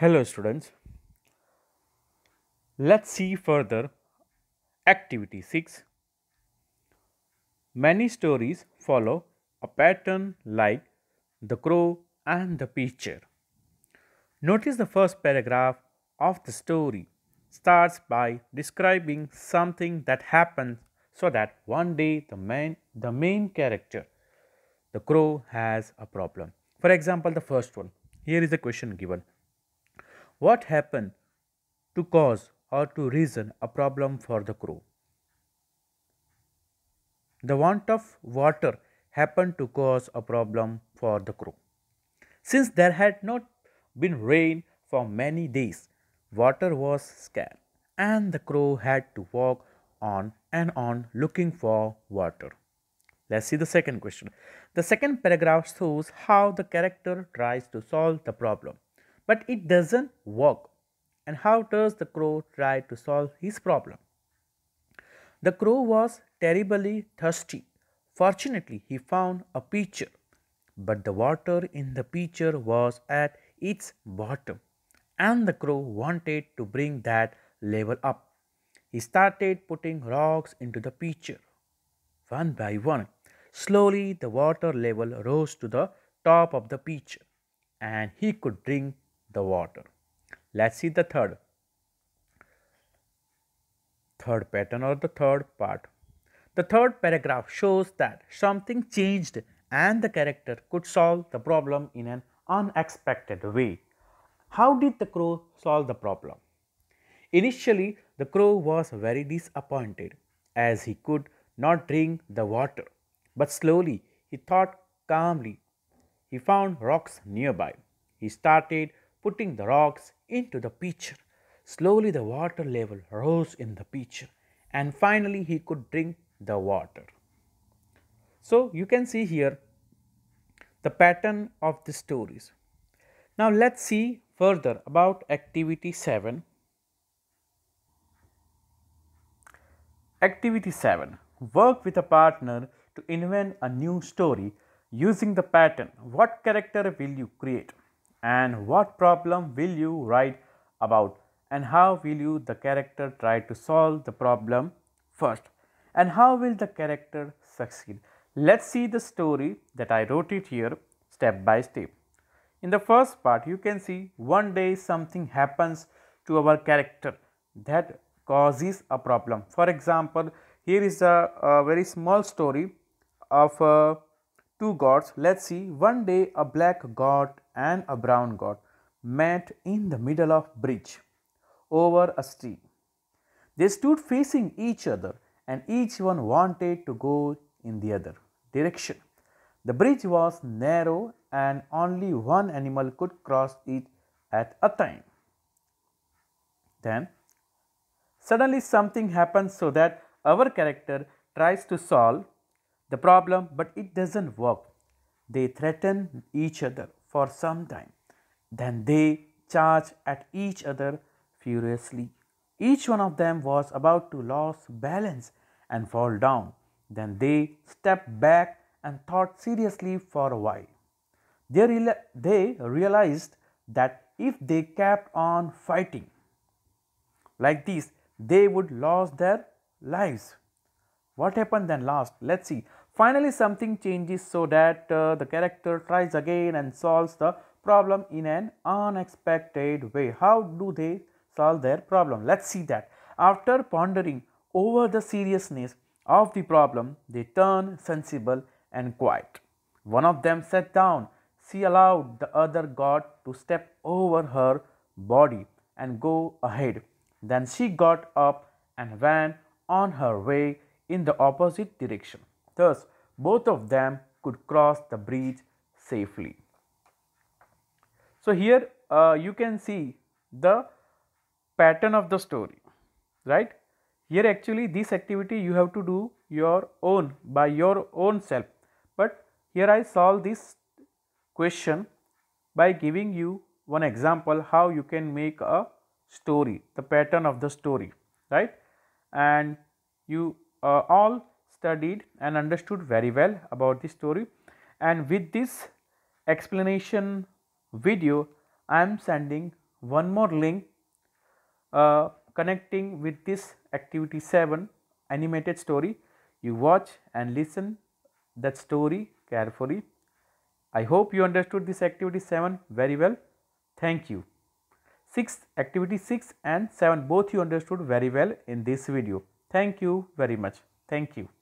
Hello students, let's see further activity 6. Many stories follow a pattern like the crow and the pitcher. Notice the first paragraph of the story starts by describing something that happens so that one day the main, the main character, the crow has a problem. For example, the first one, here is a question given what happened to cause or to reason a problem for the crow. The want of water happened to cause a problem for the crow. Since there had not been rain for many days, water was scarce and the crow had to walk on and on looking for water. Let's see the second question. The second paragraph shows how the character tries to solve the problem but it doesn't work. And how does the crow try to solve his problem? The crow was terribly thirsty. Fortunately, he found a pitcher, but the water in the pitcher was at its bottom, and the crow wanted to bring that level up. He started putting rocks into the pitcher, one by one. Slowly, the water level rose to the top of the pitcher, and he could drink the water. Let's see the third third pattern or the third part. The third paragraph shows that something changed and the character could solve the problem in an unexpected way. How did the crow solve the problem? Initially, the crow was very disappointed as he could not drink the water. But slowly, he thought calmly. He found rocks nearby. He started putting the rocks into the pitcher. Slowly the water level rose in the pitcher and finally he could drink the water. So you can see here the pattern of the stories. Now let's see further about activity 7. Activity 7. Work with a partner to invent a new story using the pattern. What character will you create? and what problem will you write about and how will you the character try to solve the problem first and how will the character succeed. Let's see the story that I wrote it here step by step. In the first part you can see one day something happens to our character that causes a problem. For example, here is a, a very small story of uh, two gods. Let's see one day a black god and a brown god met in the middle of bridge over a stream. They stood facing each other and each one wanted to go in the other direction. The bridge was narrow and only one animal could cross it at a time. Then suddenly something happens so that our character tries to solve the problem but it doesn't work. They threaten each other for some time. Then they charged at each other furiously. Each one of them was about to lose balance and fall down. Then they stepped back and thought seriously for a while. They, they realized that if they kept on fighting like this, they would lose their lives. What happened then last? Let's see. Finally, something changes so that uh, the character tries again and solves the problem in an unexpected way. How do they solve their problem? Let's see that. After pondering over the seriousness of the problem, they turn sensible and quiet. One of them sat down. She allowed the other god to step over her body and go ahead. Then she got up and went on her way in the opposite direction. Thus, both of them could cross the bridge safely. So, here uh, you can see the pattern of the story, right. Here actually this activity you have to do your own by your own self, but here I solve this question by giving you one example how you can make a story, the pattern of the story, right. And you uh, all studied and understood very well about this story and with this explanation video I am sending one more link uh, connecting with this activity 7 animated story you watch and listen that story carefully. I hope you understood this activity 7 very well. Thank you. Sixth activity 6 and 7 both you understood very well in this video. Thank you very much. Thank you.